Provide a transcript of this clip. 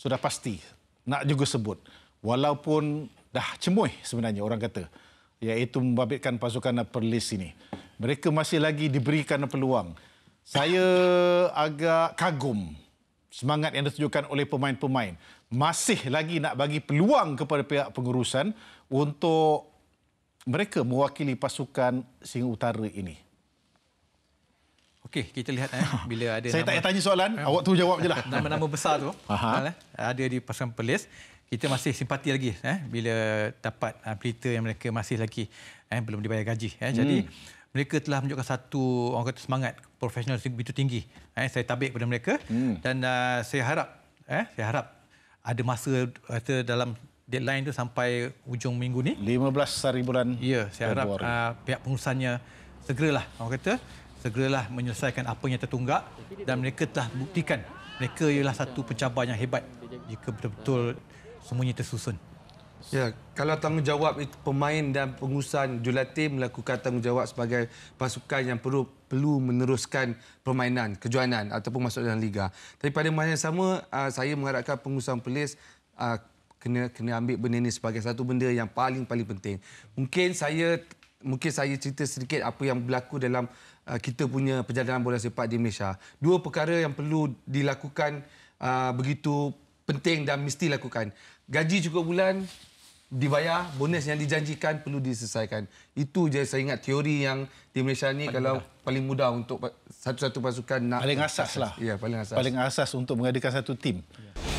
sudah pasti nak juga sebut walaupun dah cemuih sebenarnya orang kata iaitu membabitkan pasukan Perlis ini. Mereka masih lagi diberikan peluang. Saya agak kagum semangat yang ditunjukkan oleh pemain-pemain. Masih lagi nak bagi peluang kepada pihak pengurusan untuk mereka mewakili pasukan Singa Utara ini. Okey, kita lihat eh bila ada Saya nama, tak tanya soalan, eh, awak tu jawab je lah. Nama-nama besar tu eh, ada di pasukan Perlis. Kita masih simpati lagi eh bila dapat uh, eh, pelita yang mereka masih lagi eh belum dibayar gaji eh. Hmm. Jadi mereka telah menunjukkan satu orang kata semangat profesional yang begitu tinggi. Eh saya tabik kepada mereka hmm. dan uh, saya harap eh saya harap ada masa kata dalam deadline tu sampai ujung minggu ni 15 hari bulan ya saya harap uh, pihak pengurusannya segeralah orang kata segeralah menyelesaikan apa yang tertunggak dan mereka telah buktikan mereka ialah satu pencabar yang hebat jika betul-betul semuanya tersusun. Ya, kalau tanggungjawab pemain dan pengurusan Julati melakukan tanggungjawab sebagai pasukan yang perlu perlu meneruskan permainan, kejuanan ataupun masuk dalam liga. Tapi pada masa yang sama, ah, saya mengharapkan pengurusan Perlis ah, kena kena ambil benda ini sebagai satu benda yang paling paling penting. Mungkin saya mungkin saya cerita sedikit apa yang berlaku dalam uh, kita punya perjalanan bola sepak di Malaysia. Dua perkara yang perlu dilakukan uh, begitu penting dan mesti lakukan. Gaji cukup bulan dibayar, bonus yang dijanjikan perlu diselesaikan. Itu je saya ingat teori yang di Malaysia ni paling kalau mudah. paling mudah untuk satu-satu pasukan nak paling asas lah. Ya, paling asas. Paling asas untuk mengadakan satu tim. Ya.